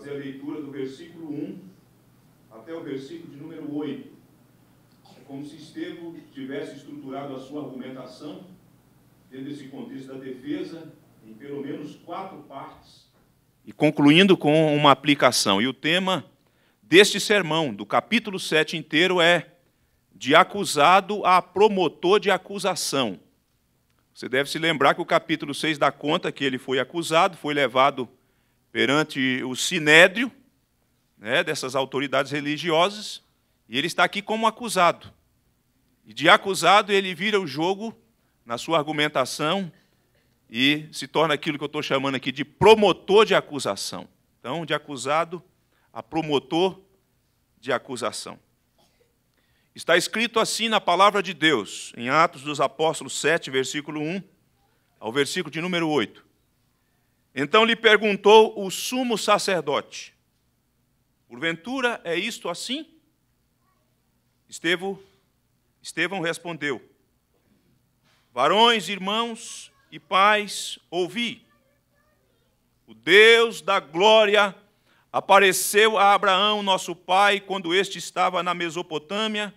fazer a leitura do versículo 1 até o versículo de número 8. É como se Estevão tivesse estruturado a sua argumentação, dentro desse contexto da defesa, em pelo menos quatro partes. E concluindo com uma aplicação. E o tema deste sermão, do capítulo 7 inteiro, é de acusado a promotor de acusação. Você deve se lembrar que o capítulo 6 dá conta que ele foi acusado, foi levado perante o sinédrio né, dessas autoridades religiosas, e ele está aqui como acusado. E de acusado ele vira o jogo na sua argumentação e se torna aquilo que eu estou chamando aqui de promotor de acusação. Então, de acusado a promotor de acusação. Está escrito assim na palavra de Deus, em Atos dos Apóstolos 7, versículo 1 ao versículo de número 8. Então lhe perguntou o sumo sacerdote: Porventura é isto assim? Estevão, Estevão respondeu: Varões, irmãos e pais, ouvi. O Deus da glória apareceu a Abraão, nosso pai, quando este estava na Mesopotâmia,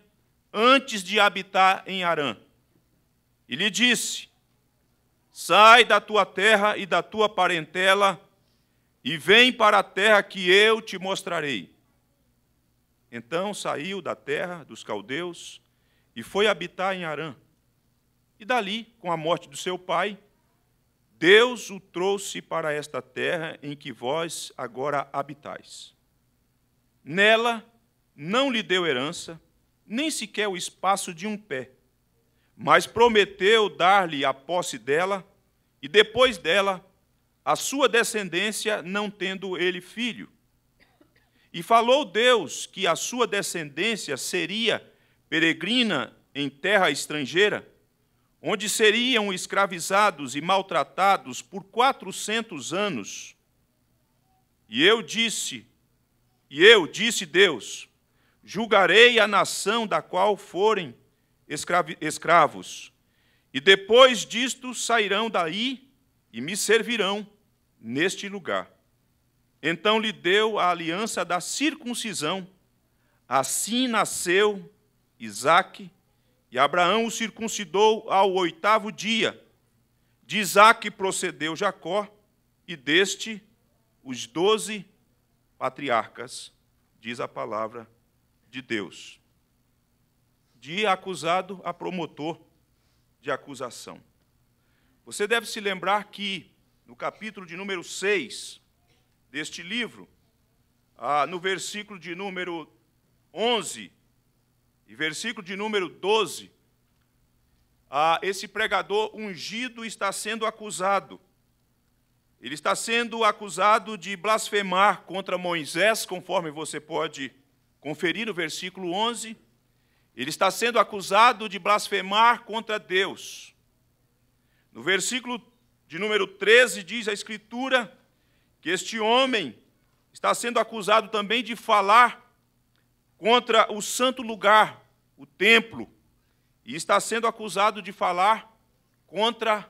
antes de habitar em Harã. E lhe disse: Sai da tua terra e da tua parentela e vem para a terra que eu te mostrarei. Então saiu da terra dos caldeus e foi habitar em Harã. E dali, com a morte do seu pai, Deus o trouxe para esta terra em que vós agora habitais. Nela não lhe deu herança, nem sequer o espaço de um pé, mas prometeu dar-lhe a posse dela e depois dela a sua descendência, não tendo ele filho. E falou Deus que a sua descendência seria peregrina em terra estrangeira, onde seriam escravizados e maltratados por quatrocentos anos. E eu disse, e eu disse Deus, julgarei a nação da qual forem escravos, e depois disto sairão daí e me servirão neste lugar. Então lhe deu a aliança da circuncisão. Assim nasceu Isaque, e Abraão o circuncidou ao oitavo dia. De Isaque procedeu Jacó, e deste os doze patriarcas, diz a palavra de Deus de acusado a promotor de acusação. Você deve se lembrar que, no capítulo de número 6 deste livro, ah, no versículo de número 11 e versículo de número 12, ah, esse pregador ungido está sendo acusado. Ele está sendo acusado de blasfemar contra Moisés, conforme você pode conferir no versículo 11, ele está sendo acusado de blasfemar contra Deus. No versículo de número 13 diz a Escritura que este homem está sendo acusado também de falar contra o santo lugar, o templo, e está sendo acusado de falar contra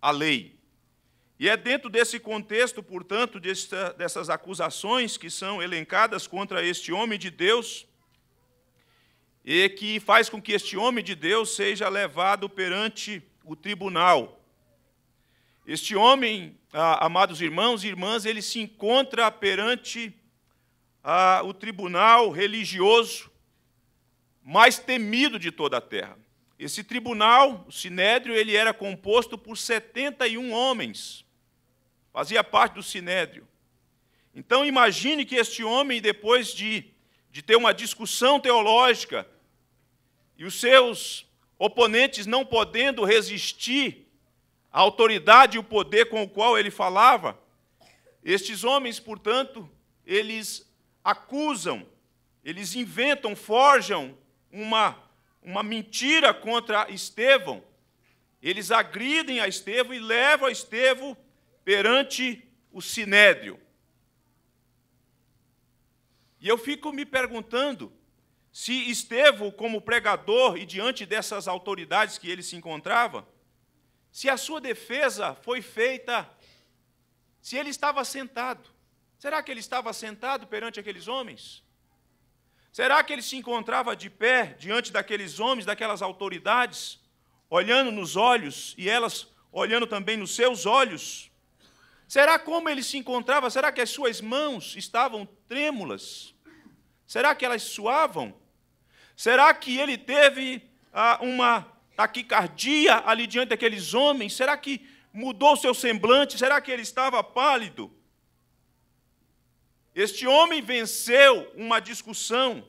a lei. E é dentro desse contexto, portanto, dessas acusações que são elencadas contra este homem de Deus, e que faz com que este homem de Deus seja levado perante o tribunal. Este homem, ah, amados irmãos e irmãs, ele se encontra perante ah, o tribunal religioso mais temido de toda a terra. Esse tribunal, o Sinédrio, ele era composto por 71 homens. Fazia parte do Sinédrio. Então imagine que este homem, depois de, de ter uma discussão teológica, e os seus oponentes não podendo resistir à autoridade e o poder com o qual ele falava, estes homens, portanto, eles acusam, eles inventam, forjam uma, uma mentira contra Estevão. Eles agridem a Estevão e levam a Estevão perante o sinédrio. E eu fico me perguntando, se Estevão, como pregador e diante dessas autoridades que ele se encontrava, se a sua defesa foi feita, se ele estava sentado, será que ele estava sentado perante aqueles homens? Será que ele se encontrava de pé diante daqueles homens, daquelas autoridades, olhando nos olhos e elas olhando também nos seus olhos? Será como ele se encontrava? Será que as suas mãos estavam trêmulas? Será que elas suavam? Será que ele teve ah, uma taquicardia ali diante daqueles homens? Será que mudou seu semblante? Será que ele estava pálido? Este homem venceu uma discussão,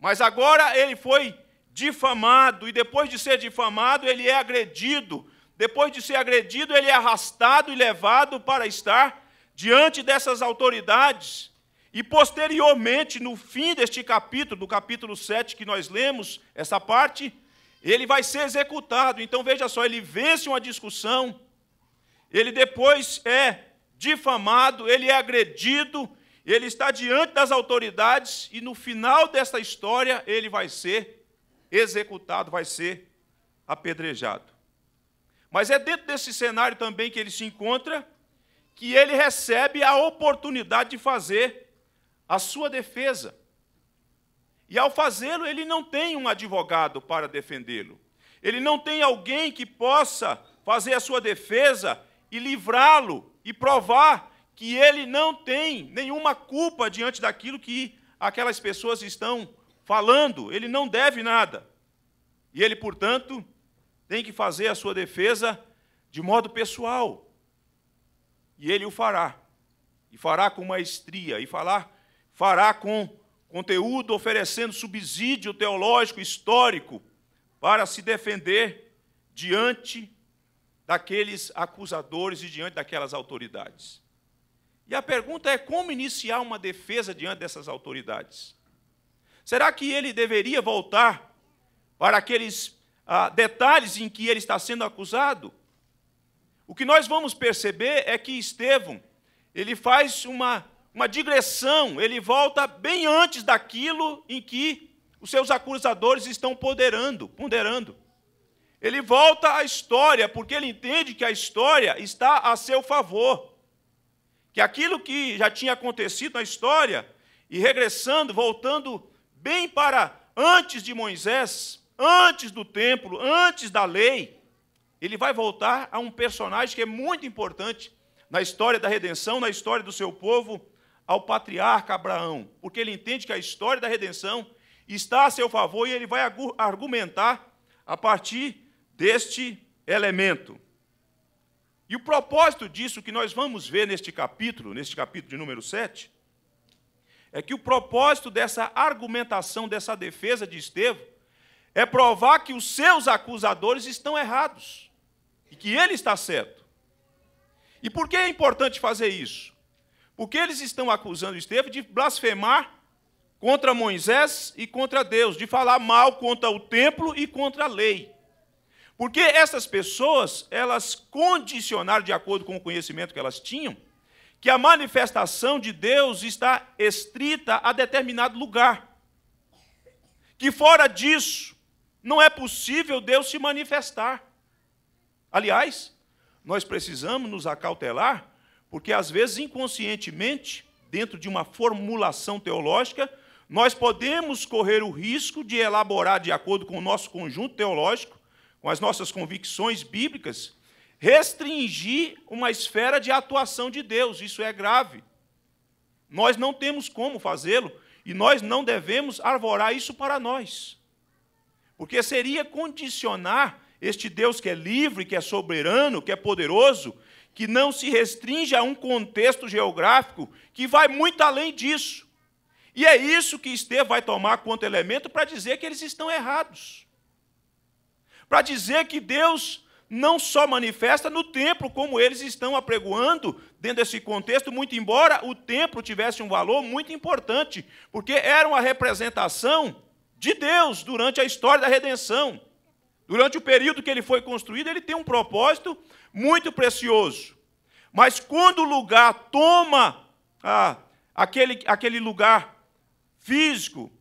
mas agora ele foi difamado, e depois de ser difamado, ele é agredido. Depois de ser agredido, ele é arrastado e levado para estar diante dessas autoridades. E posteriormente, no fim deste capítulo, do capítulo 7 que nós lemos, essa parte, ele vai ser executado. Então veja só, ele vence uma discussão, ele depois é difamado, ele é agredido, ele está diante das autoridades e no final desta história ele vai ser executado, vai ser apedrejado. Mas é dentro desse cenário também que ele se encontra que ele recebe a oportunidade de fazer a sua defesa. E ao fazê-lo, ele não tem um advogado para defendê-lo. Ele não tem alguém que possa fazer a sua defesa e livrá-lo e provar que ele não tem nenhuma culpa diante daquilo que aquelas pessoas estão falando. Ele não deve nada. E ele, portanto, tem que fazer a sua defesa de modo pessoal. E ele o fará. E fará com maestria, e fará fará com conteúdo oferecendo subsídio teológico histórico para se defender diante daqueles acusadores e diante daquelas autoridades. E a pergunta é como iniciar uma defesa diante dessas autoridades? Será que ele deveria voltar para aqueles ah, detalhes em que ele está sendo acusado? O que nós vamos perceber é que Estevão ele faz uma uma digressão, ele volta bem antes daquilo em que os seus acusadores estão ponderando, ponderando. Ele volta à história, porque ele entende que a história está a seu favor. Que aquilo que já tinha acontecido na história, e regressando, voltando bem para antes de Moisés, antes do templo, antes da lei, ele vai voltar a um personagem que é muito importante na história da redenção, na história do seu povo, ao patriarca Abraão, porque ele entende que a história da redenção está a seu favor e ele vai argumentar a partir deste elemento. E o propósito disso que nós vamos ver neste capítulo, neste capítulo de número 7, é que o propósito dessa argumentação, dessa defesa de Estevão, é provar que os seus acusadores estão errados e que ele está certo. E por que é importante fazer isso? Porque eles estão acusando Estevão de blasfemar contra Moisés e contra Deus, de falar mal contra o templo e contra a lei. Porque essas pessoas, elas condicionaram, de acordo com o conhecimento que elas tinham, que a manifestação de Deus está estrita a determinado lugar. Que fora disso, não é possível Deus se manifestar. Aliás, nós precisamos nos acautelar porque às vezes inconscientemente, dentro de uma formulação teológica, nós podemos correr o risco de elaborar, de acordo com o nosso conjunto teológico, com as nossas convicções bíblicas, restringir uma esfera de atuação de Deus. Isso é grave. Nós não temos como fazê-lo e nós não devemos arvorar isso para nós. Porque seria condicionar este Deus que é livre, que é soberano, que é poderoso, que não se restringe a um contexto geográfico que vai muito além disso. E é isso que Estevão vai tomar quanto elemento para dizer que eles estão errados. Para dizer que Deus não só manifesta no templo, como eles estão apregoando dentro desse contexto, muito embora o templo tivesse um valor muito importante, porque era uma representação de Deus durante a história da redenção. Durante o período que ele foi construído, ele tem um propósito muito precioso. Mas quando o lugar toma ah, aquele, aquele lugar físico,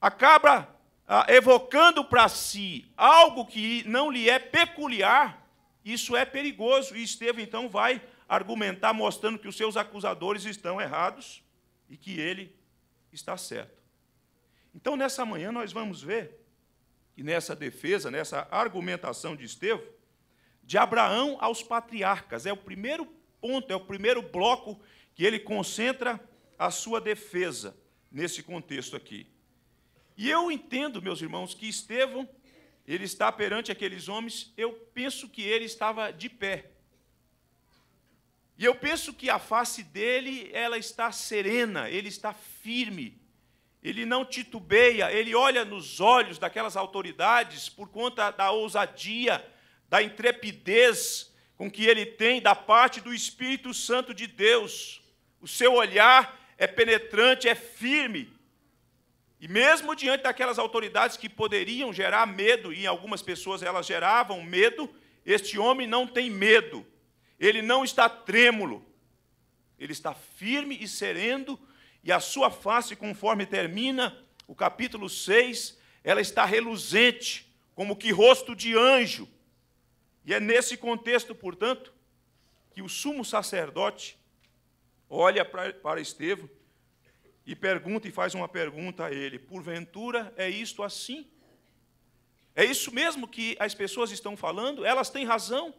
acaba ah, evocando para si algo que não lhe é peculiar, isso é perigoso. E Estevão então vai argumentar, mostrando que os seus acusadores estão errados e que ele está certo. Então, nessa manhã, nós vamos ver e nessa defesa, nessa argumentação de Estevão, de Abraão aos patriarcas. É o primeiro ponto, é o primeiro bloco que ele concentra a sua defesa nesse contexto aqui. E eu entendo, meus irmãos, que Estevão, ele está perante aqueles homens, eu penso que ele estava de pé. E eu penso que a face dele, ela está serena, ele está firme ele não titubeia, ele olha nos olhos daquelas autoridades por conta da ousadia, da intrepidez com que ele tem da parte do Espírito Santo de Deus. O seu olhar é penetrante, é firme. E mesmo diante daquelas autoridades que poderiam gerar medo, e em algumas pessoas elas geravam medo, este homem não tem medo. Ele não está trêmulo. Ele está firme e sereno e a sua face, conforme termina o capítulo 6, ela está reluzente, como que rosto de anjo. E é nesse contexto, portanto, que o sumo sacerdote olha para Estevão e pergunta e faz uma pergunta a ele: porventura é isto assim? É isso mesmo que as pessoas estão falando? Elas têm razão?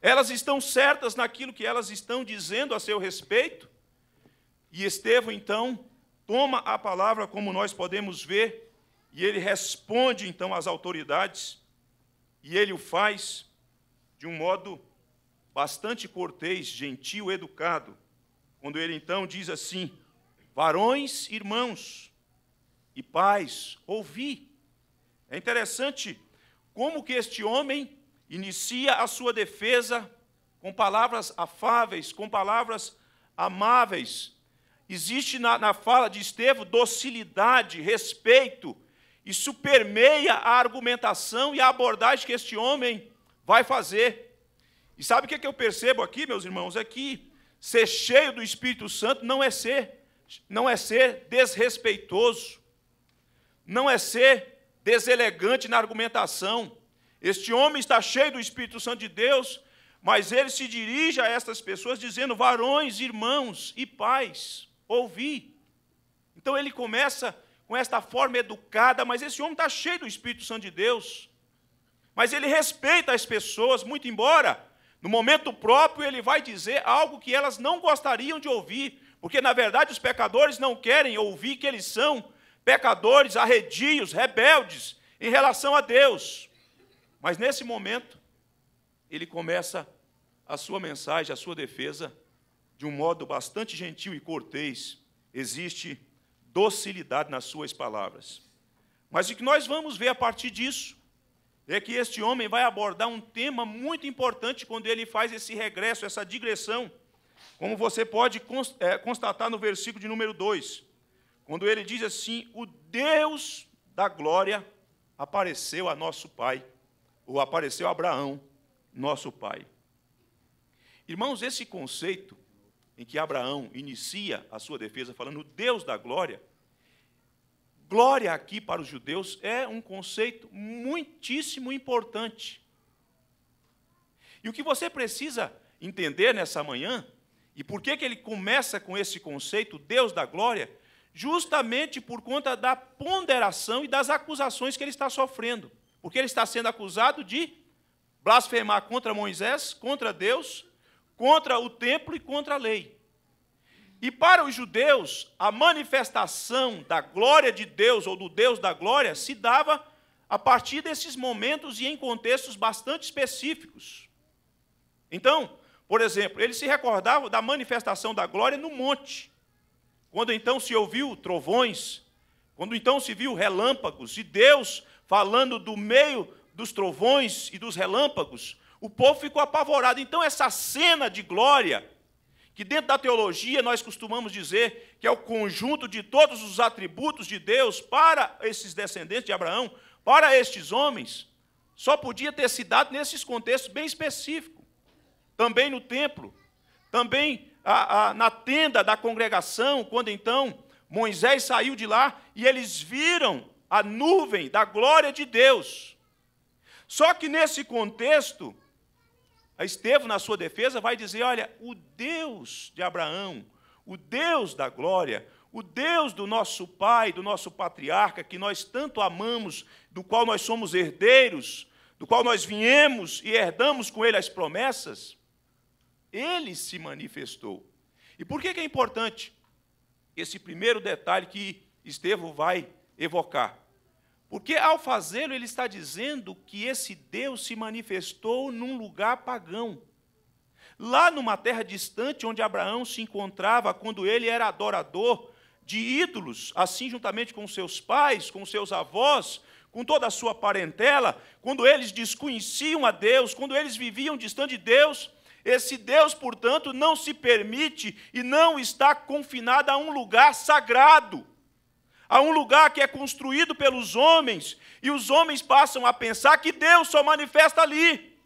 Elas estão certas naquilo que elas estão dizendo a seu respeito? E Estevão, então, toma a palavra, como nós podemos ver, e ele responde, então, às autoridades, e ele o faz de um modo bastante cortês, gentil, educado, quando ele, então, diz assim: Varões, irmãos e pais, ouvi. É interessante como que este homem inicia a sua defesa com palavras afáveis, com palavras amáveis, Existe na, na fala de Estevão docilidade, respeito. Isso permeia a argumentação e a abordagem que este homem vai fazer. E sabe o que, é que eu percebo aqui, meus irmãos? É que ser cheio do Espírito Santo não é ser, não é ser desrespeitoso, não é ser deselegante na argumentação. Este homem está cheio do Espírito Santo de Deus, mas ele se dirige a estas pessoas dizendo: varões, irmãos e pais ouvir. Então ele começa com esta forma educada, mas esse homem está cheio do Espírito Santo de Deus. Mas ele respeita as pessoas, muito embora, no momento próprio, ele vai dizer algo que elas não gostariam de ouvir, porque na verdade os pecadores não querem ouvir que eles são pecadores, arredios, rebeldes em relação a Deus. Mas nesse momento, ele começa a sua mensagem, a sua defesa, de um modo bastante gentil e cortês, existe docilidade nas suas palavras. Mas o que nós vamos ver a partir disso é que este homem vai abordar um tema muito importante quando ele faz esse regresso, essa digressão, como você pode é, constatar no versículo de número 2, quando ele diz assim: O Deus da glória apareceu a nosso pai, ou apareceu a Abraão, nosso pai. Irmãos, esse conceito em que Abraão inicia a sua defesa falando Deus da glória, glória aqui para os judeus é um conceito muitíssimo importante. E o que você precisa entender nessa manhã, e por que, que ele começa com esse conceito, Deus da glória, justamente por conta da ponderação e das acusações que ele está sofrendo. Porque ele está sendo acusado de blasfemar contra Moisés, contra Deus, contra o templo e contra a lei. E para os judeus, a manifestação da glória de Deus ou do Deus da glória se dava a partir desses momentos e em contextos bastante específicos. Então, por exemplo, eles se recordavam da manifestação da glória no monte, quando então se ouviu trovões, quando então se viu relâmpagos, e Deus falando do meio dos trovões e dos relâmpagos, o povo ficou apavorado. Então, essa cena de glória, que dentro da teologia nós costumamos dizer que é o conjunto de todos os atributos de Deus para esses descendentes de Abraão, para estes homens, só podia ter se dado nesses contextos bem específicos. Também no templo, também a, a, na tenda da congregação, quando então Moisés saiu de lá e eles viram a nuvem da glória de Deus. Só que nesse contexto, Estevão, na sua defesa, vai dizer: olha, o Deus de Abraão, o Deus da glória, o Deus do nosso pai, do nosso patriarca, que nós tanto amamos, do qual nós somos herdeiros, do qual nós viemos e herdamos com ele as promessas, ele se manifestou. E por que, que é importante esse primeiro detalhe que Estevão vai evocar? Porque ao fazê-lo, ele está dizendo que esse Deus se manifestou num lugar pagão. Lá numa terra distante onde Abraão se encontrava quando ele era adorador de ídolos, assim juntamente com seus pais, com seus avós, com toda a sua parentela, quando eles desconheciam a Deus, quando eles viviam distante de Deus, esse Deus, portanto, não se permite e não está confinado a um lugar sagrado a um lugar que é construído pelos homens, e os homens passam a pensar que Deus só manifesta ali,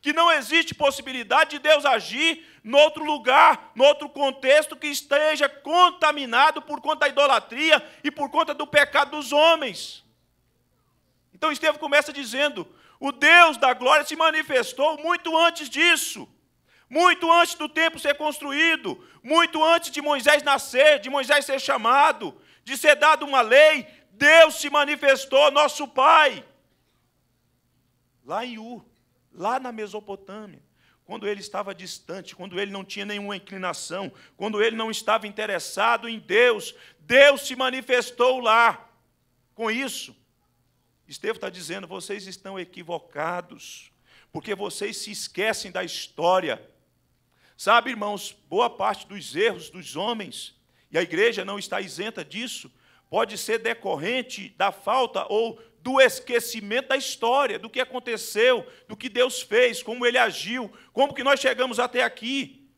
que não existe possibilidade de Deus agir noutro lugar, noutro contexto que esteja contaminado por conta da idolatria e por conta do pecado dos homens. Então Estevão começa dizendo: o Deus da glória se manifestou muito antes disso muito antes do templo ser construído, muito antes de Moisés nascer, de Moisés ser chamado, de ser dada uma lei, Deus se manifestou, nosso Pai. Lá em U, lá na Mesopotâmia, quando ele estava distante, quando ele não tinha nenhuma inclinação, quando ele não estava interessado em Deus, Deus se manifestou lá. Com isso, Estevão está dizendo: vocês estão equivocados, porque vocês se esquecem da história. Sabe, irmãos, boa parte dos erros dos homens e a igreja não está isenta disso, pode ser decorrente da falta ou do esquecimento da história, do que aconteceu, do que Deus fez, como ele agiu, como que nós chegamos até aqui,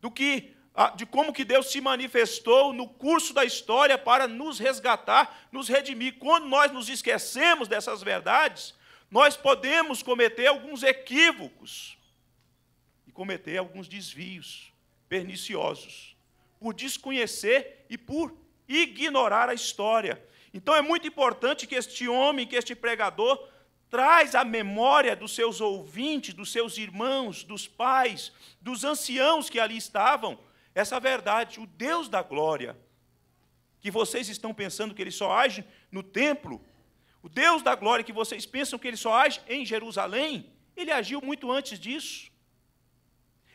do que de como que Deus se manifestou no curso da história para nos resgatar, nos redimir. Quando nós nos esquecemos dessas verdades, nós podemos cometer alguns equívocos e cometer alguns desvios perniciosos por desconhecer e por ignorar a história. Então é muito importante que este homem, que este pregador, traz à memória dos seus ouvintes, dos seus irmãos, dos pais, dos anciãos que ali estavam, essa verdade, o Deus da glória, que vocês estão pensando que ele só age no templo, o Deus da glória que vocês pensam que ele só age em Jerusalém, ele agiu muito antes disso.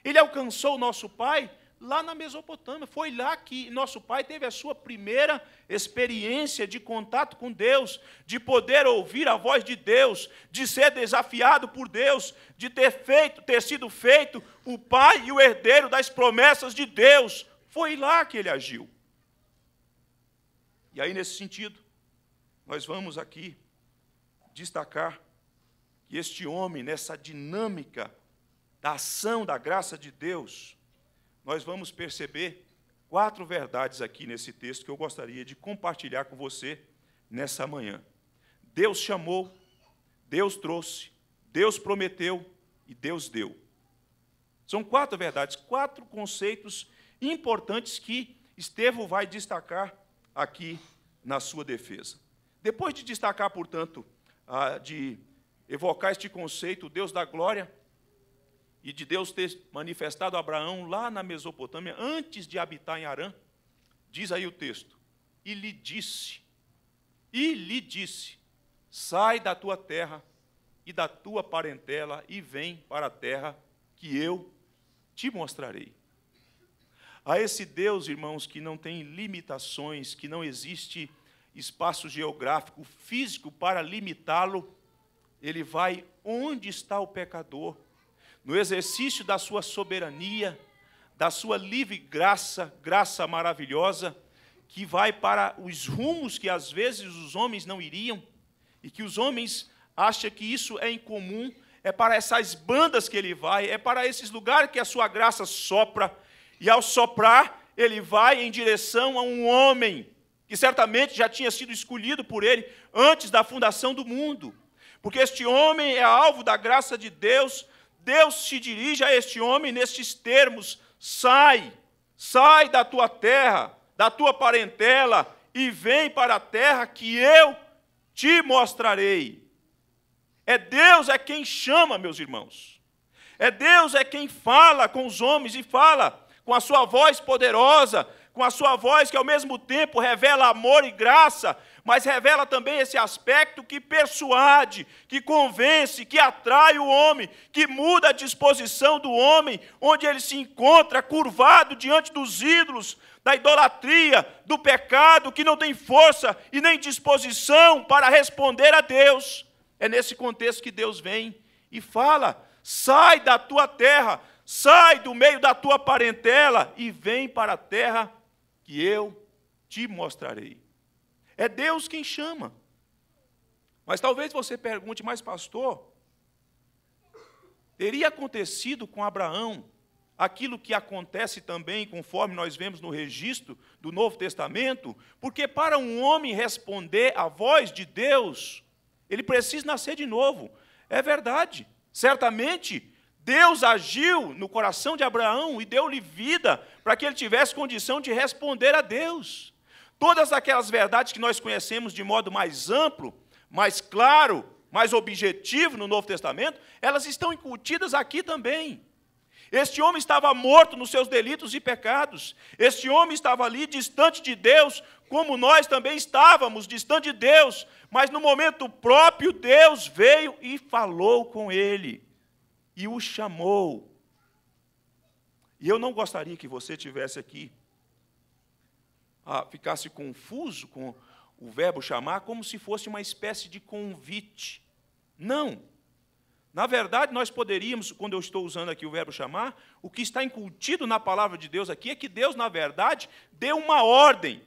Ele alcançou o nosso Pai lá na Mesopotâmia. Foi lá que nosso pai teve a sua primeira experiência de contato com Deus, de poder ouvir a voz de Deus, de ser desafiado por Deus, de ter feito, ter sido feito o pai e o herdeiro das promessas de Deus. Foi lá que ele agiu. E aí nesse sentido, nós vamos aqui destacar que este homem nessa dinâmica da ação da graça de Deus, nós vamos perceber quatro verdades aqui nesse texto que eu gostaria de compartilhar com você nessa manhã. Deus chamou, Deus trouxe, Deus prometeu e Deus deu. São quatro verdades, quatro conceitos importantes que Estevão vai destacar aqui na sua defesa. Depois de destacar, portanto, de evocar este conceito, Deus da glória, e de Deus ter manifestado a Abraão lá na Mesopotâmia, antes de habitar em Arã, diz aí o texto: e lhe disse, e lhe disse: sai da tua terra e da tua parentela e vem para a terra que eu te mostrarei. A esse Deus, irmãos, que não tem limitações, que não existe espaço geográfico, físico para limitá-lo, ele vai onde está o pecador no exercício da sua soberania, da sua livre graça, graça maravilhosa, que vai para os rumos que às vezes os homens não iriam, e que os homens acham que isso é incomum, é para essas bandas que ele vai, é para esses lugares que a sua graça sopra, e ao soprar, ele vai em direção a um homem que certamente já tinha sido escolhido por ele antes da fundação do mundo. Porque este homem é alvo da graça de Deus Deus se dirige a este homem nestes termos: sai, sai da tua terra, da tua parentela e vem para a terra que eu te mostrarei. É Deus é quem chama, meus irmãos. É Deus é quem fala com os homens e fala com a sua voz poderosa, com a sua voz que ao mesmo tempo revela amor e graça mas revela também esse aspecto que persuade, que convence, que atrai o homem, que muda a disposição do homem, onde ele se encontra curvado diante dos ídolos, da idolatria, do pecado, que não tem força e nem disposição para responder a Deus. É nesse contexto que Deus vem e fala: sai da tua terra, sai do meio da tua parentela e vem para a terra que eu te mostrarei. É Deus quem chama. Mas talvez você pergunte, mas pastor, teria acontecido com Abraão aquilo que acontece também, conforme nós vemos no registro do Novo Testamento? Porque para um homem responder à voz de Deus, ele precisa nascer de novo. É verdade. Certamente, Deus agiu no coração de Abraão e deu-lhe vida para que ele tivesse condição de responder a Deus todas aquelas verdades que nós conhecemos de modo mais amplo, mais claro, mais objetivo no Novo Testamento, elas estão incutidas aqui também. Este homem estava morto nos seus delitos e pecados. Este homem estava ali distante de Deus, como nós também estávamos distante de Deus. Mas no momento próprio, Deus veio e falou com ele e o chamou. E eu não gostaria que você tivesse aqui ah, ficasse confuso com o verbo chamar como se fosse uma espécie de convite. Não. Na verdade, nós poderíamos, quando eu estou usando aqui o verbo chamar, o que está incutido na palavra de Deus aqui é que Deus, na verdade, deu uma ordem.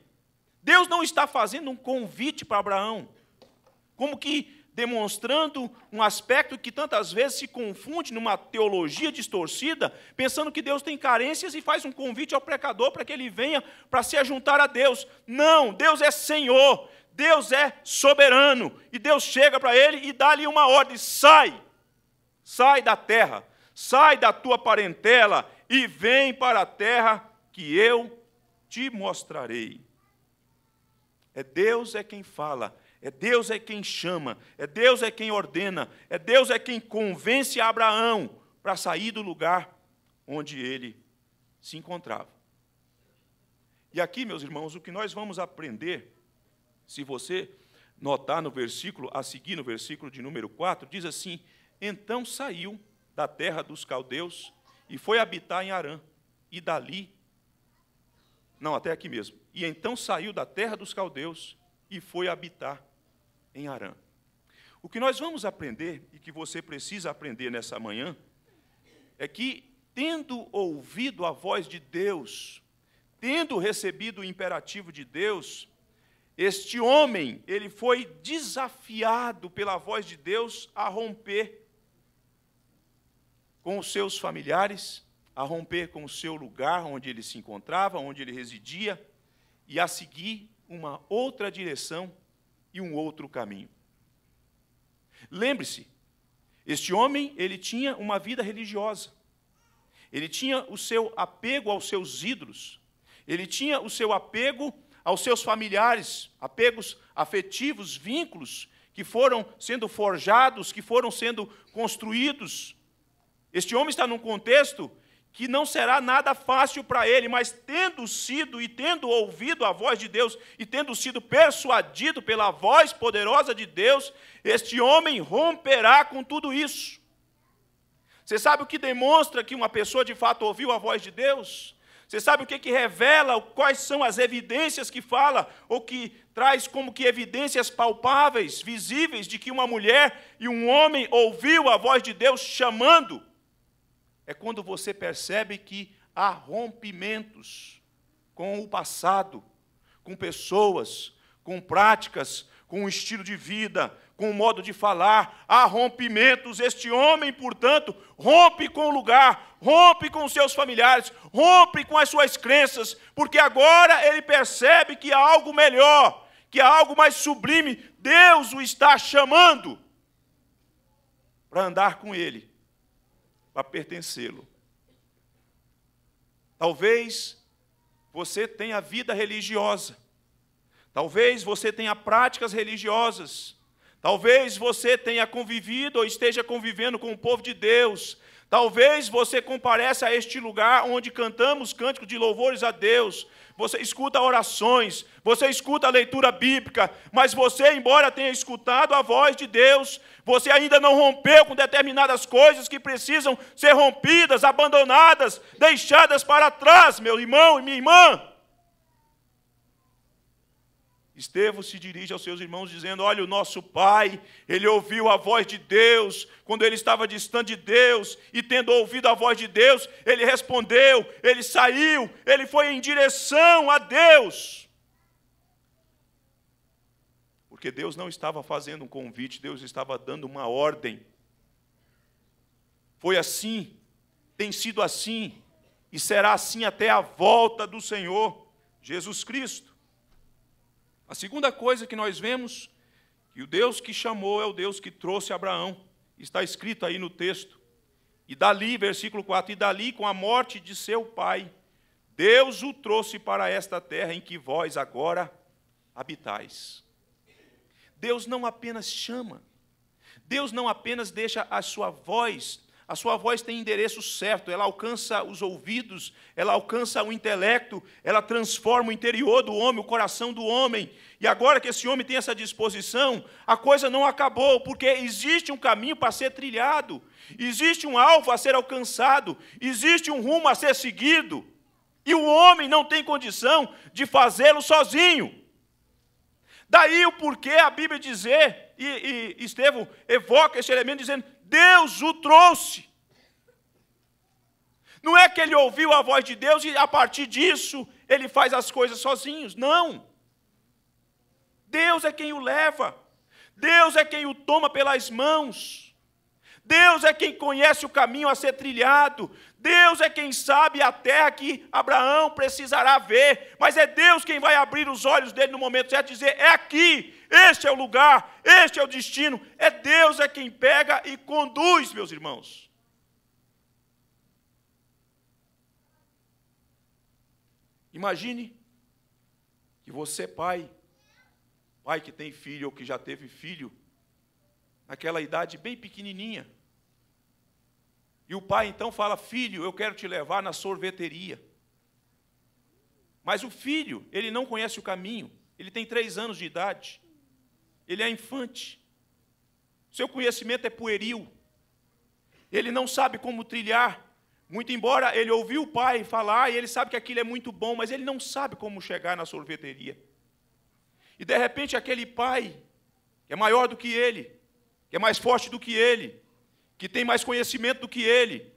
Deus não está fazendo um convite para Abraão. Como que demonstrando um aspecto que tantas vezes se confunde numa teologia distorcida, pensando que Deus tem carências e faz um convite ao pecador para que ele venha para se ajuntar a Deus. Não, Deus é Senhor, Deus é soberano, e Deus chega para ele e dá-lhe uma ordem: sai, sai da terra, sai da tua parentela e vem para a terra que eu te mostrarei. É Deus é quem fala é Deus é quem chama, é Deus é quem ordena, é Deus é quem convence Abraão para sair do lugar onde ele se encontrava. E aqui, meus irmãos, o que nós vamos aprender, se você notar no versículo, a seguir no versículo de número 4, diz assim: Então saiu da terra dos caldeus e foi habitar em Arã, e dali. Não, até aqui mesmo. E então saiu da terra dos caldeus e foi habitar em Arã. O que nós vamos aprender, e que você precisa aprender nessa manhã, é que, tendo ouvido a voz de Deus, tendo recebido o imperativo de Deus, este homem, ele foi desafiado pela voz de Deus a romper com os seus familiares, a romper com o seu lugar onde ele se encontrava, onde ele residia, e a seguir uma outra direção e um outro caminho. Lembre-se, este homem, ele tinha uma vida religiosa. Ele tinha o seu apego aos seus ídolos. Ele tinha o seu apego aos seus familiares, apegos afetivos, vínculos que foram sendo forjados, que foram sendo construídos. Este homem está num contexto que não será nada fácil para ele, mas tendo sido e tendo ouvido a voz de Deus e tendo sido persuadido pela voz poderosa de Deus, este homem romperá com tudo isso. Você sabe o que demonstra que uma pessoa de fato ouviu a voz de Deus? Você sabe o que, que revela, quais são as evidências que fala, ou que traz como que evidências palpáveis, visíveis, de que uma mulher e um homem ouviu a voz de Deus chamando é quando você percebe que há rompimentos com o passado, com pessoas, com práticas, com o estilo de vida, com o modo de falar, há rompimentos. Este homem, portanto, rompe com o lugar, rompe com seus familiares, rompe com as suas crenças, porque agora ele percebe que há algo melhor, que há algo mais sublime. Deus o está chamando para andar com ele para pertencê-lo. Talvez você tenha vida religiosa. Talvez você tenha práticas religiosas. Talvez você tenha convivido ou esteja convivendo com o povo de Deus. Talvez você compareça a este lugar onde cantamos cânticos de louvores a Deus. Você escuta orações, você escuta a leitura bíblica, mas você, embora tenha escutado a voz de Deus, você ainda não rompeu com determinadas coisas que precisam ser rompidas, abandonadas, deixadas para trás, meu irmão e minha irmã. Estevão se dirige aos seus irmãos dizendo: Olha, o nosso pai, ele ouviu a voz de Deus quando ele estava distante de Deus, e tendo ouvido a voz de Deus, ele respondeu, ele saiu, ele foi em direção a Deus porque Deus não estava fazendo um convite, Deus estava dando uma ordem. Foi assim, tem sido assim, e será assim até a volta do Senhor Jesus Cristo. A segunda coisa que nós vemos, que o Deus que chamou é o Deus que trouxe Abraão, está escrito aí no texto. E dali, versículo 4, e dali, com a morte de seu pai, Deus o trouxe para esta terra em que vós agora habitais. Deus não apenas chama, Deus não apenas deixa a sua voz, a sua voz tem endereço certo, ela alcança os ouvidos, ela alcança o intelecto, ela transforma o interior do homem, o coração do homem. E agora que esse homem tem essa disposição, a coisa não acabou, porque existe um caminho para ser trilhado, existe um alvo a ser alcançado, existe um rumo a ser seguido, e o homem não tem condição de fazê-lo sozinho. Daí o porquê a Bíblia dizer, e, e Estevão evoca esse elemento dizendo: Deus o trouxe. Não é que ele ouviu a voz de Deus e a partir disso ele faz as coisas sozinho. Não. Deus é quem o leva. Deus é quem o toma pelas mãos. Deus é quem conhece o caminho a ser trilhado, Deus é quem sabe a terra que Abraão precisará ver, mas é Deus quem vai abrir os olhos dele no momento certo e dizer: é aqui, este é o lugar, este é o destino. É Deus é quem pega e conduz, meus irmãos. Imagine que você, pai, pai que tem filho ou que já teve filho, naquela idade bem pequenininha, e o pai então fala: Filho, eu quero te levar na sorveteria. Mas o filho, ele não conhece o caminho, ele tem três anos de idade, ele é infante, seu conhecimento é pueril, ele não sabe como trilhar. Muito embora ele ouviu o pai falar e ele sabe que aquilo é muito bom, mas ele não sabe como chegar na sorveteria. E de repente aquele pai, que é maior do que ele, que é mais forte do que ele, que tem mais conhecimento do que ele,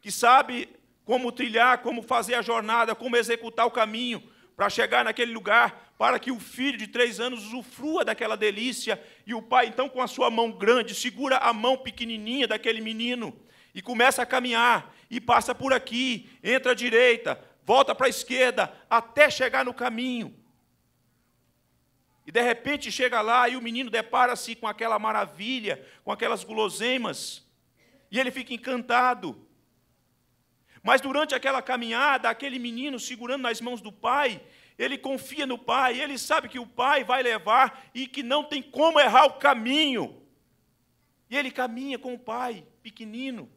que sabe como trilhar, como fazer a jornada, como executar o caminho para chegar naquele lugar, para que o filho de três anos usufrua daquela delícia. E o pai, então, com a sua mão grande, segura a mão pequenininha daquele menino e começa a caminhar, e passa por aqui, entra à direita, volta para a esquerda, até chegar no caminho e de repente chega lá e o menino depara-se com aquela maravilha, com aquelas guloseimas, e ele fica encantado. Mas durante aquela caminhada, aquele menino segurando nas mãos do pai, ele confia no pai, ele sabe que o pai vai levar e que não tem como errar o caminho. E ele caminha com o pai, pequenino,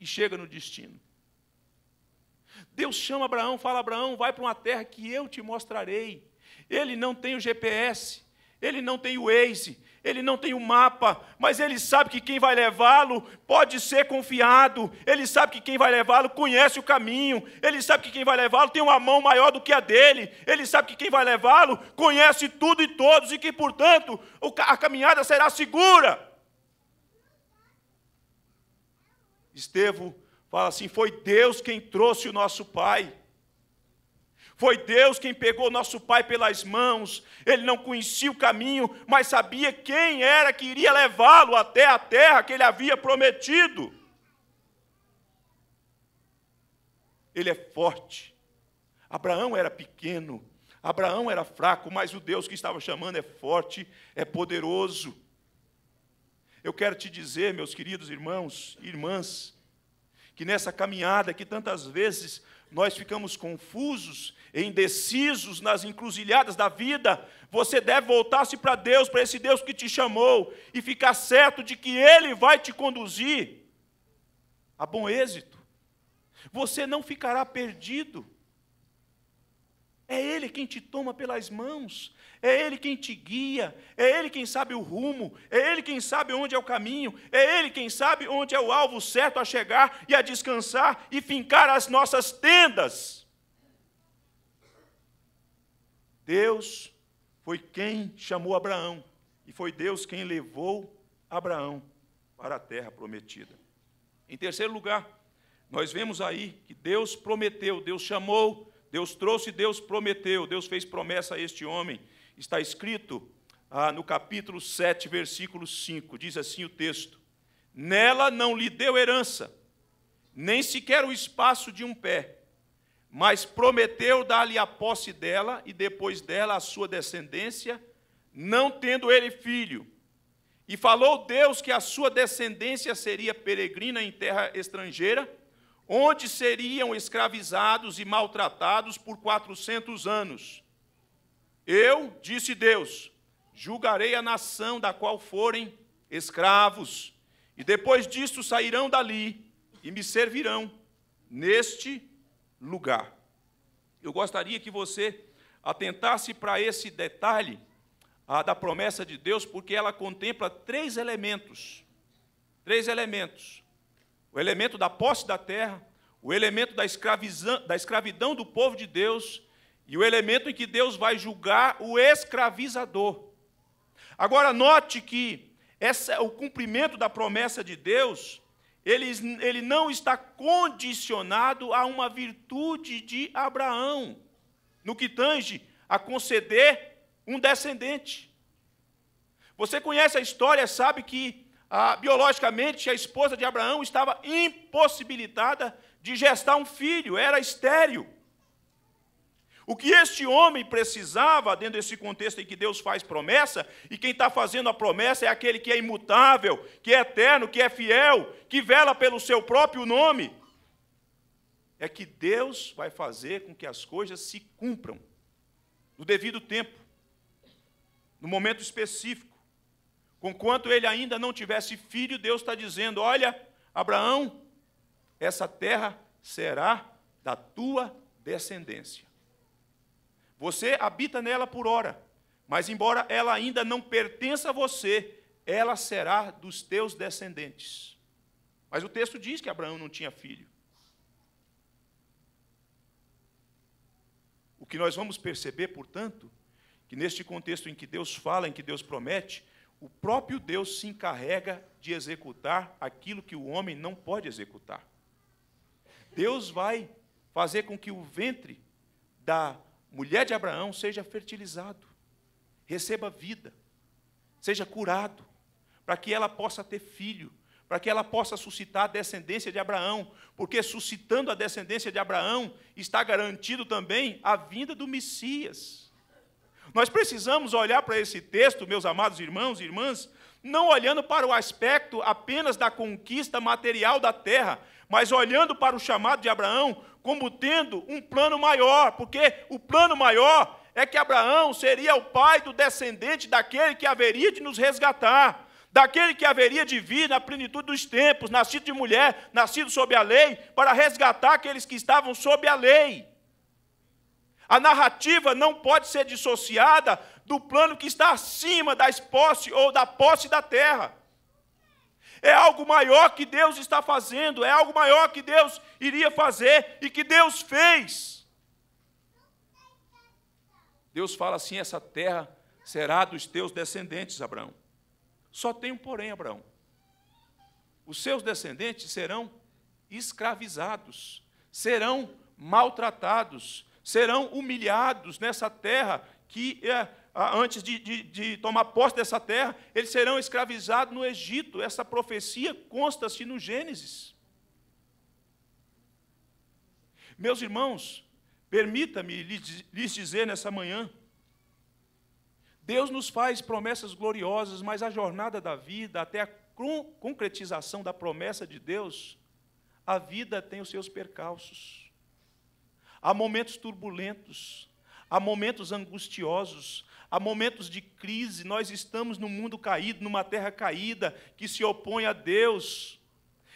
e chega no destino. Deus chama Abraão, fala: Abraão, vai para uma terra que eu te mostrarei. Ele não tem o GPS, ele não tem o Waze, ele não tem o mapa, mas ele sabe que quem vai levá-lo pode ser confiado, ele sabe que quem vai levá-lo conhece o caminho, ele sabe que quem vai levá-lo tem uma mão maior do que a dele, ele sabe que quem vai levá-lo conhece tudo e todos e que, portanto, a caminhada será segura. Estevão fala assim: Foi Deus quem trouxe o nosso pai. Foi Deus quem pegou nosso pai pelas mãos. Ele não conhecia o caminho, mas sabia quem era que iria levá-lo até a terra que ele havia prometido. Ele é forte. Abraão era pequeno, Abraão era fraco, mas o Deus que estava chamando é forte, é poderoso. Eu quero te dizer, meus queridos irmãos e irmãs, que nessa caminhada que tantas vezes nós ficamos confusos, indecisos nas encruzilhadas da vida, você deve voltar-se para Deus, para esse Deus que te chamou, e ficar certo de que Ele vai te conduzir a bom êxito. Você não ficará perdido. É Ele quem te toma pelas mãos é Ele quem te guia, é Ele quem sabe o rumo, é Ele quem sabe onde é o caminho, é Ele quem sabe onde é o alvo certo a chegar e a descansar e fincar as nossas tendas. Deus foi quem chamou Abraão e foi Deus quem levou Abraão para a terra prometida. Em terceiro lugar, nós vemos aí que Deus prometeu, Deus chamou, Deus trouxe, Deus prometeu, Deus fez promessa a este homem Está escrito ah, no capítulo 7, versículo 5, diz assim o texto: Nela não lhe deu herança, nem sequer o espaço de um pé, mas prometeu dar-lhe a posse dela e depois dela a sua descendência, não tendo ele filho. E falou Deus que a sua descendência seria peregrina em terra estrangeira, onde seriam escravizados e maltratados por quatrocentos anos. Eu, disse Deus, julgarei a nação da qual forem escravos, e depois disto sairão dali e me servirão neste lugar. Eu gostaria que você atentasse para esse detalhe a, da promessa de Deus, porque ela contempla três elementos. Três elementos: o elemento da posse da terra, o elemento da, da escravidão do povo de Deus e o elemento em que Deus vai julgar o escravizador. Agora, note que essa, é o cumprimento da promessa de Deus, ele, ele não está condicionado a uma virtude de Abraão, no que tange a conceder um descendente. Você conhece a história, sabe que ah, biologicamente a esposa de Abraão estava impossibilitada de gestar um filho, era estéril. O que este homem precisava, dentro desse contexto em que Deus faz promessa, e quem está fazendo a promessa é aquele que é imutável, que é eterno, que é fiel, que vela pelo seu próprio nome, é que Deus vai fazer com que as coisas se cumpram no devido tempo, no momento específico. Conquanto ele ainda não tivesse filho, Deus está dizendo: Olha, Abraão, essa terra será da tua descendência. Você habita nela por hora, mas embora ela ainda não pertença a você, ela será dos teus descendentes. Mas o texto diz que Abraão não tinha filho. O que nós vamos perceber, portanto, que neste contexto em que Deus fala, em que Deus promete, o próprio Deus se encarrega de executar aquilo que o homem não pode executar. Deus vai fazer com que o ventre da mulher de Abraão, seja fertilizado, receba vida, seja curado, para que ela possa ter filho, para que ela possa suscitar a descendência de Abraão, porque suscitando a descendência de Abraão está garantido também a vinda do Messias. Nós precisamos olhar para esse texto, meus amados irmãos e irmãs, não olhando para o aspecto apenas da conquista material da terra, mas olhando para o chamado de Abraão como tendo um plano maior, porque o plano maior é que Abraão seria o pai do descendente daquele que haveria de nos resgatar, daquele que haveria de vir na plenitude dos tempos, nascido de mulher, nascido sob a lei, para resgatar aqueles que estavam sob a lei. A narrativa não pode ser dissociada do plano que está acima da posse ou da posse da terra é algo maior que Deus está fazendo, é algo maior que Deus iria fazer e que Deus fez. Deus fala assim: essa terra será dos teus descendentes, Abraão. Só tem um porém, Abraão. Os seus descendentes serão escravizados, serão maltratados, serão humilhados nessa terra que é antes de, de, de tomar posse dessa terra, eles serão escravizados no Egito. Essa profecia consta-se no Gênesis. Meus irmãos, permita-me lhes dizer nessa manhã, Deus nos faz promessas gloriosas, mas a jornada da vida, até a concretização da promessa de Deus, a vida tem os seus percalços. Há momentos turbulentos, há momentos angustiosos, Há momentos de crise, nós estamos num mundo caído, numa terra caída, que se opõe a Deus.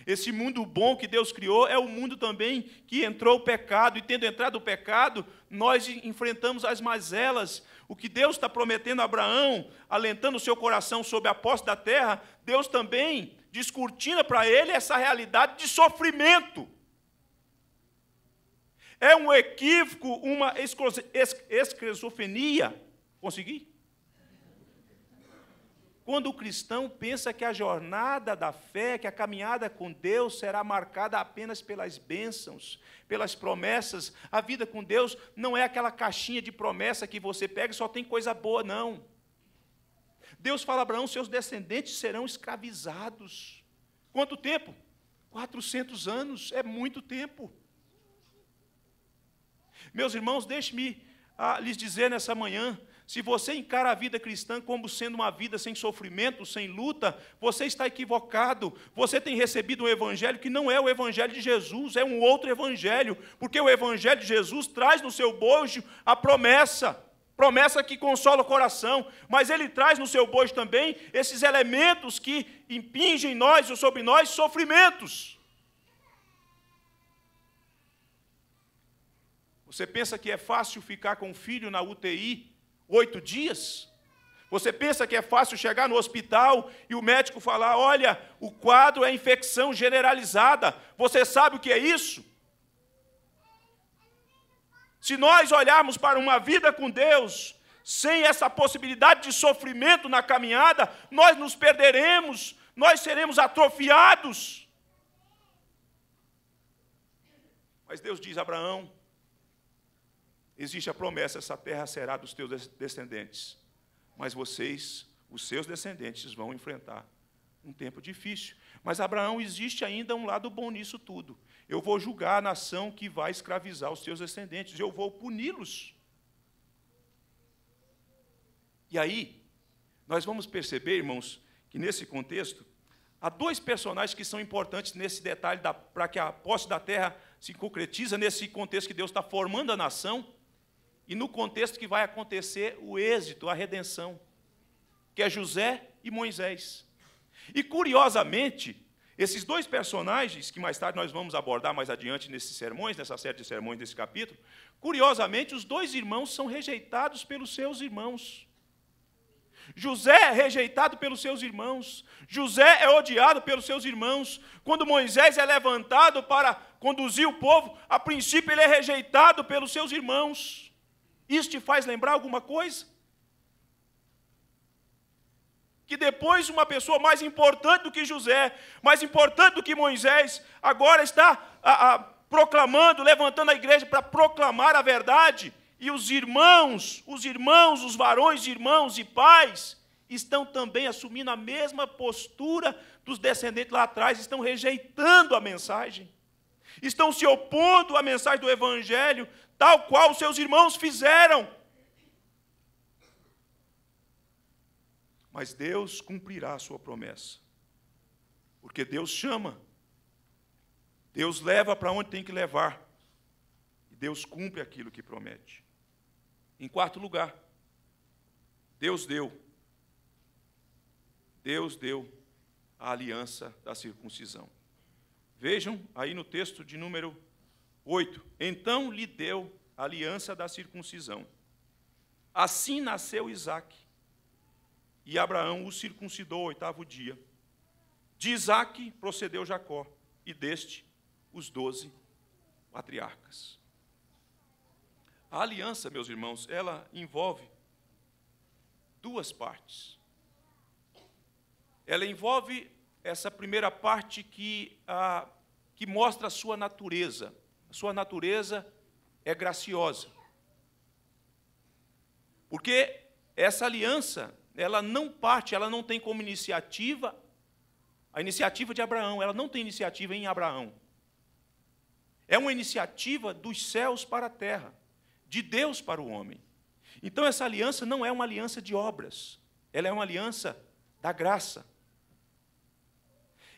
Esse mundo bom que Deus criou é o mundo também que entrou o pecado, e tendo entrado o pecado, nós enfrentamos as mazelas. O que Deus está prometendo a Abraão, alentando o seu coração sobre a posse da terra, Deus também descortina para ele essa realidade de sofrimento. É um equívoco, uma escrosofenia Consegui? Quando o cristão pensa que a jornada da fé, que a caminhada com Deus será marcada apenas pelas bênçãos, pelas promessas, a vida com Deus não é aquela caixinha de promessa que você pega e só tem coisa boa, não. Deus fala a Abraão: seus descendentes serão escravizados. Quanto tempo? 400 anos, é muito tempo. Meus irmãos, deixe-me ah, lhes dizer nessa manhã se você encara a vida cristã como sendo uma vida sem sofrimento, sem luta, você está equivocado. Você tem recebido um evangelho que não é o evangelho de Jesus, é um outro evangelho, porque o evangelho de Jesus traz no seu bojo a promessa promessa que consola o coração, mas ele traz no seu bojo também esses elementos que impingem nós ou sobre nós sofrimentos. Você pensa que é fácil ficar com o filho na UTI oito dias? Você pensa que é fácil chegar no hospital e o médico falar: olha, o quadro é infecção generalizada. Você sabe o que é isso? Se nós olharmos para uma vida com Deus, sem essa possibilidade de sofrimento na caminhada, nós nos perderemos, nós seremos atrofiados. Mas Deus diz: a Abraão, existe a promessa: essa terra será dos teus descendentes. Mas vocês, os seus descendentes, vão enfrentar um tempo difícil. Mas Abraão existe ainda um lado bom nisso tudo. Eu vou julgar a nação que vai escravizar os seus descendentes, eu vou puni-los. E aí, nós vamos perceber, irmãos, que nesse contexto, há dois personagens que são importantes nesse detalhe para que a posse da terra se concretiza nesse contexto que Deus está formando a nação e no contexto que vai acontecer o êxito, a redenção, que é José e Moisés. E curiosamente, esses dois personagens, que mais tarde nós vamos abordar mais adiante nesses sermões, nessa série de sermões desse capítulo, curiosamente, os dois irmãos são rejeitados pelos seus irmãos. José é rejeitado pelos seus irmãos, José é odiado pelos seus irmãos. Quando Moisés é levantado para conduzir o povo, a princípio ele é rejeitado pelos seus irmãos. Isso te faz lembrar alguma coisa? Que depois uma pessoa mais importante do que José, mais importante do que Moisés, agora está a, a, proclamando, levantando a igreja para proclamar a verdade, e os irmãos, os irmãos, os varões, irmãos e pais, estão também assumindo a mesma postura dos descendentes lá atrás, estão rejeitando a mensagem, estão se opondo à mensagem do Evangelho, tal qual seus irmãos fizeram. Mas Deus cumprirá a sua promessa, porque Deus chama, Deus leva para onde tem que levar, e Deus cumpre aquilo que promete. Em quarto lugar, Deus deu, Deus deu a aliança da circuncisão. Vejam aí no texto de número 8. Então lhe deu a aliança da circuncisão. Assim nasceu Isaac. E Abraão o circuncidou ao oitavo dia. De Isaac procedeu Jacó, e deste os doze patriarcas. A aliança, meus irmãos, ela envolve duas partes. Ela envolve essa primeira parte que, a, ah, que mostra a sua natureza, sua natureza é graciosa. Porque essa aliança, ela não parte, ela não tem como iniciativa a iniciativa de Abraão, ela não tem iniciativa em Abraão. É uma iniciativa dos céus para a terra, de Deus para o homem. Então essa aliança não é uma aliança de obras, ela é uma aliança da graça.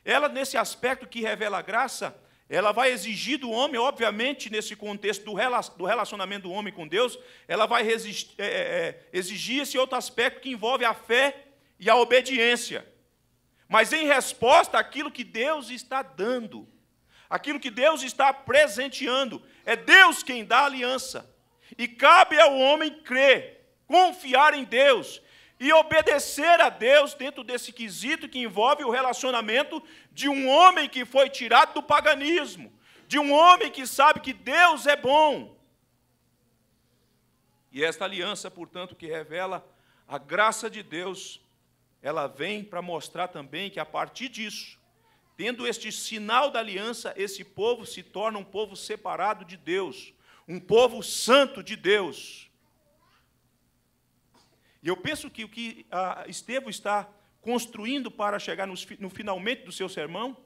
Ela, nesse aspecto que revela a graça, ela vai exigir do homem, obviamente, nesse contexto do relacionamento do homem com Deus, ela vai resistir, é, é, é, exigir esse outro aspecto que envolve a fé e a obediência. Mas em resposta àquilo que Deus está dando, aquilo que Deus está presenteando, é Deus quem dá a aliança. E cabe ao homem crer, confiar em Deus e obedecer a Deus dentro desse quesito que envolve o relacionamento de um homem que foi tirado do paganismo, de um homem que sabe que Deus é bom. E esta aliança, portanto, que revela a graça de Deus, ela vem para mostrar também que a partir disso, tendo este sinal da aliança, esse povo se torna um povo separado de Deus, um povo santo de Deus. E eu penso que o que ah, Estevão está construindo para chegar no finalmente do seu sermão,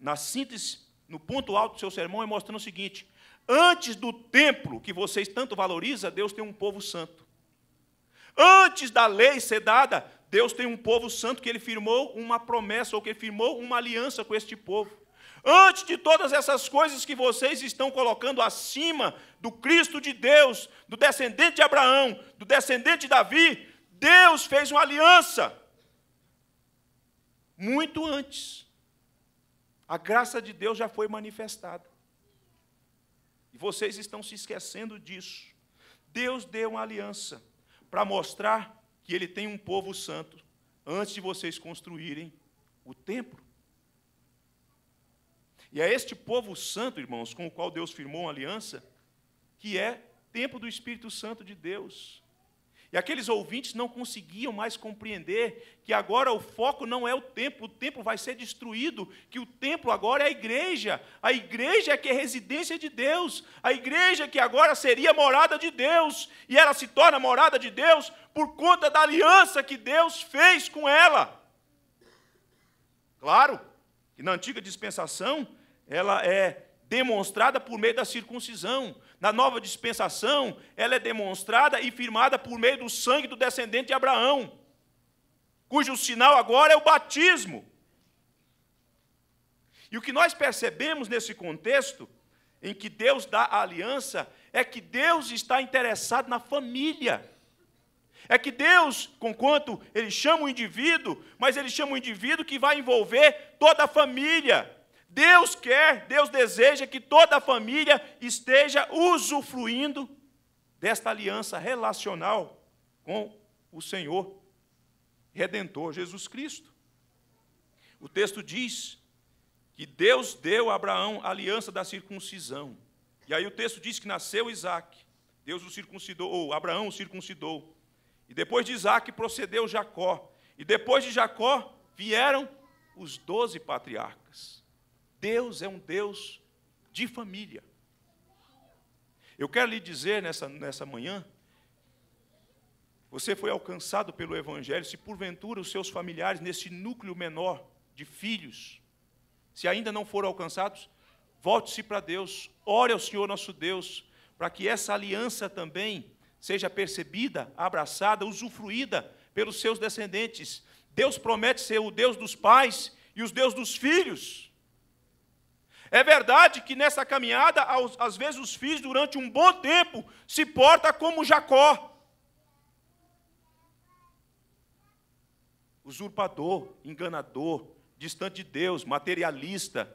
na síntese, no ponto alto do seu sermão, é mostrando o seguinte: antes do templo que vocês tanto valorizam, Deus tem um povo santo. Antes da lei ser dada, Deus tem um povo santo que ele firmou uma promessa, ou que ele firmou uma aliança com este povo. Antes de todas essas coisas que vocês estão colocando acima do Cristo de Deus, do descendente de Abraão, do descendente de Davi, Deus fez uma aliança. Muito antes. A graça de Deus já foi manifestada. E vocês estão se esquecendo disso. Deus deu uma aliança para mostrar que Ele tem um povo santo antes de vocês construírem o templo. E é este povo santo, irmãos, com o qual Deus firmou uma aliança, que é tempo do Espírito Santo de Deus. E aqueles ouvintes não conseguiam mais compreender que agora o foco não é o templo, o templo vai ser destruído, que o templo agora é a igreja, a igreja é que é residência de Deus, a igreja que agora seria morada de Deus, e ela se torna morada de Deus por conta da aliança que Deus fez com ela. Claro que na antiga dispensação ela é demonstrada por meio da circuncisão. Na nova dispensação, ela é demonstrada e firmada por meio do sangue do descendente de Abraão, cujo sinal agora é o batismo. E o que nós percebemos nesse contexto, em que Deus dá a aliança, é que Deus está interessado na família. É que Deus, conquanto Ele chama o indivíduo, mas Ele chama o indivíduo que vai envolver toda a família. Deus quer, Deus deseja que toda a família esteja usufruindo desta aliança relacional com o Senhor Redentor Jesus Cristo. O texto diz que Deus deu a Abraão a aliança da circuncisão. E aí o texto diz que nasceu Isaac. Deus o circuncidou, ou Abraão o circuncidou. E depois de Isaac procedeu Jacó. E depois de Jacó vieram os doze patriarcas. Deus é um Deus de família. Eu quero lhe dizer nessa, nessa manhã, você foi alcançado pelo Evangelho, se porventura os seus familiares, nesse núcleo menor de filhos, se ainda não foram alcançados, volte-se para Deus, ore ao Senhor nosso Deus, para que essa aliança também seja percebida, abraçada, usufruída pelos seus descendentes. Deus promete ser o Deus dos pais e os Deus dos filhos. É verdade que nessa caminhada, às vezes, os filhos, durante um bom tempo, se portam como Jacó. Usurpador, enganador, distante de Deus, materialista,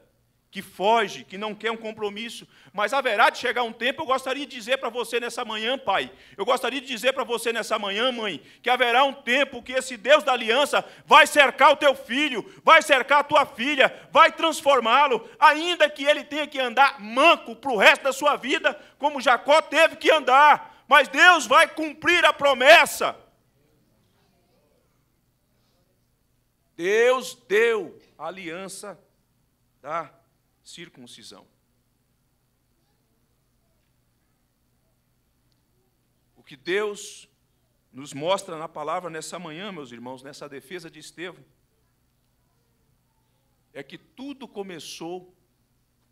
que foge, que não quer um compromisso, mas haverá de chegar um tempo, eu gostaria de dizer para você nessa manhã, pai, eu gostaria de dizer para você nessa manhã, mãe, que haverá um tempo que esse Deus da aliança vai cercar o teu filho, vai cercar a tua filha, vai transformá-lo, ainda que ele tenha que andar manco para o resto da sua vida, como Jacó teve que andar, mas Deus vai cumprir a promessa. Deus deu a aliança da tá? circuncisão. O que Deus nos mostra na palavra nessa manhã, meus irmãos, nessa defesa de Estevão, é que tudo começou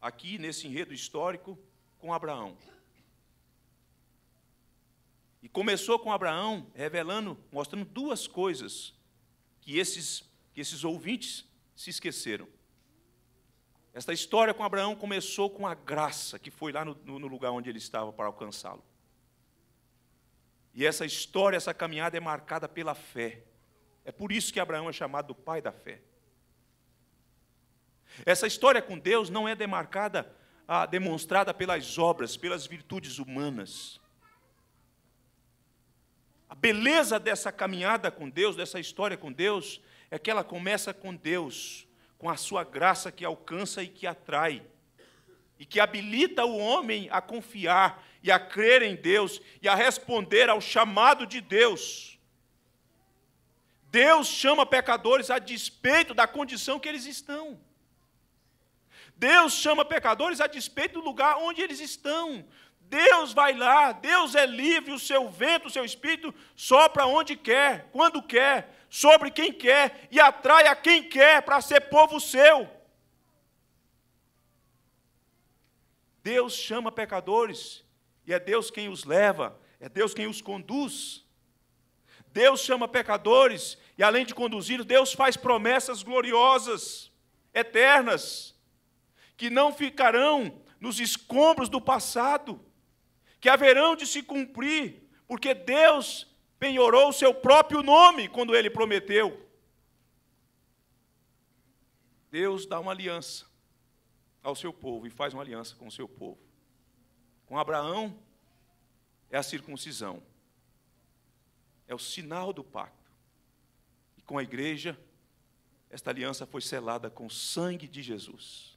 aqui nesse enredo histórico com Abraão. E começou com Abraão revelando, mostrando duas coisas que esses, que esses ouvintes se esqueceram. Esta história com Abraão começou com a graça que foi lá no, no lugar onde ele estava para alcançá-lo. E essa história, essa caminhada é marcada pela fé. É por isso que Abraão é chamado do pai da fé. Essa história com Deus não é demarcada, ah, demonstrada pelas obras, pelas virtudes humanas. A beleza dessa caminhada com Deus, dessa história com Deus, é que ela começa com Deus com a sua graça que alcança e que atrai, e que habilita o homem a confiar e a crer em Deus e a responder ao chamado de Deus. Deus chama pecadores a despeito da condição que eles estão. Deus chama pecadores a despeito do lugar onde eles estão. Deus vai lá, Deus é livre, o seu vento, o seu espírito sopra onde quer, quando quer, sobre quem quer e atrai a quem quer para ser povo seu. Deus chama pecadores e é Deus quem os leva, é Deus quem os conduz. Deus chama pecadores e além de conduzir, Deus faz promessas gloriosas, eternas, que não ficarão nos escombros do passado, que haverão de se cumprir, porque Deus penhorou o seu próprio nome quando ele prometeu. Deus dá uma aliança ao seu povo e faz uma aliança com o seu povo. Com Abraão é a circuncisão, é o sinal do pacto. E com a igreja, esta aliança foi selada com o sangue de Jesus.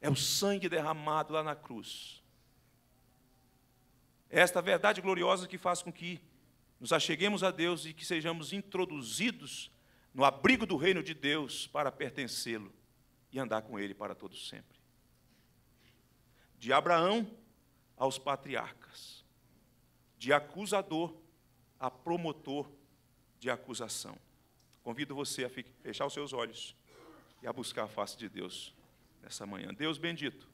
É o sangue derramado lá na cruz esta verdade gloriosa que faz com que nos acheguemos a Deus e que sejamos introduzidos no abrigo do reino de Deus para pertencê-lo e andar com ele para todo sempre. De Abraão aos patriarcas, de acusador a promotor de acusação. Convido você a fechar os seus olhos e a buscar a face de Deus nessa manhã. Deus bendito.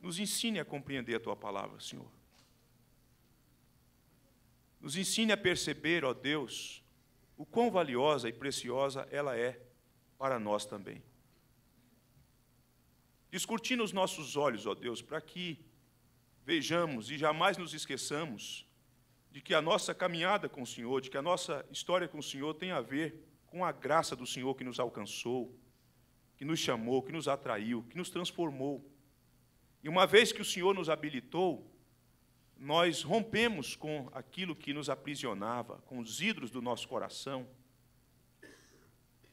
Nos ensine a compreender a tua palavra, Senhor. Nos ensine a perceber, ó Deus, o quão valiosa e preciosa ela é para nós também. Descortina os nossos olhos, ó Deus, para que vejamos e jamais nos esqueçamos de que a nossa caminhada com o Senhor, de que a nossa história com o Senhor tem a ver com a graça do Senhor que nos alcançou, que nos chamou, que nos atraiu, que nos transformou e uma vez que o Senhor nos habilitou, nós rompemos com aquilo que nos aprisionava, com os ídolos do nosso coração,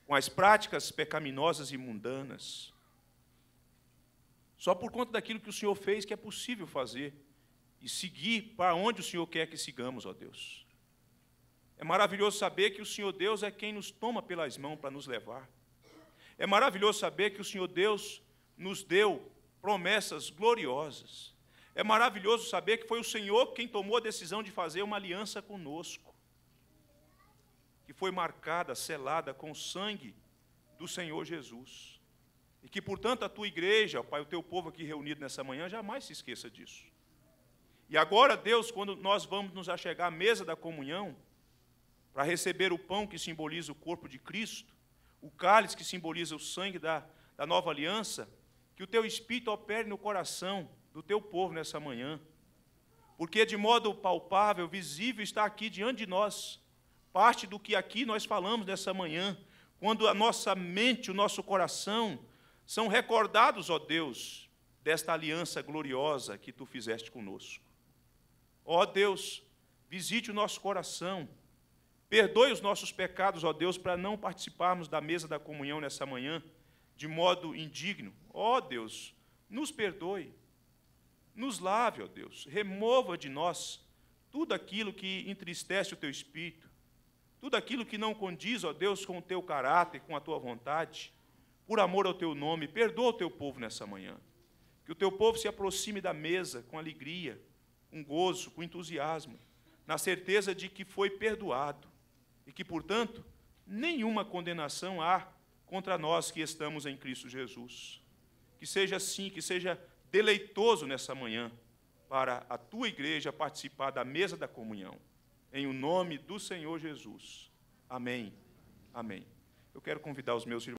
com as práticas pecaminosas e mundanas. Só por conta daquilo que o Senhor fez que é possível fazer e seguir para onde o Senhor quer que sigamos, ó Deus. É maravilhoso saber que o Senhor Deus é quem nos toma pelas mãos para nos levar. É maravilhoso saber que o Senhor Deus nos deu promessas gloriosas. É maravilhoso saber que foi o Senhor quem tomou a decisão de fazer uma aliança conosco, que foi marcada, selada com o sangue do Senhor Jesus. E que, portanto, a tua igreja, Pai, o teu povo aqui reunido nessa manhã, jamais se esqueça disso. E agora, Deus, quando nós vamos nos achegar à mesa da comunhão, para receber o pão que simboliza o corpo de Cristo, o cálice que simboliza o sangue da, da nova aliança, que o teu espírito opere no coração do teu povo nessa manhã. Porque de modo palpável, visível, está aqui diante de nós parte do que aqui nós falamos nessa manhã, quando a nossa mente, o nosso coração são recordados, ó Deus, desta aliança gloriosa que tu fizeste conosco. Ó Deus, visite o nosso coração. Perdoe os nossos pecados, ó Deus, para não participarmos da mesa da comunhão nessa manhã de modo indigno, ó oh, Deus, nos perdoe, nos lave, ó oh, Deus, remova de nós tudo aquilo que entristece o teu espírito, tudo aquilo que não condiz, ó Deus, com o teu caráter, com a tua vontade, por amor ao teu nome, perdoa o teu povo nessa manhã. Que o teu povo se aproxime da mesa com alegria, com gozo, com entusiasmo, na certeza de que foi perdoado e que, portanto, nenhuma condenação há contra nós que estamos em Cristo Jesus que seja assim, que seja deleitoso nessa manhã para a tua igreja participar da mesa da comunhão. Em o nome do Senhor Jesus. Amém. Amém. Eu quero convidar os meus irmãos.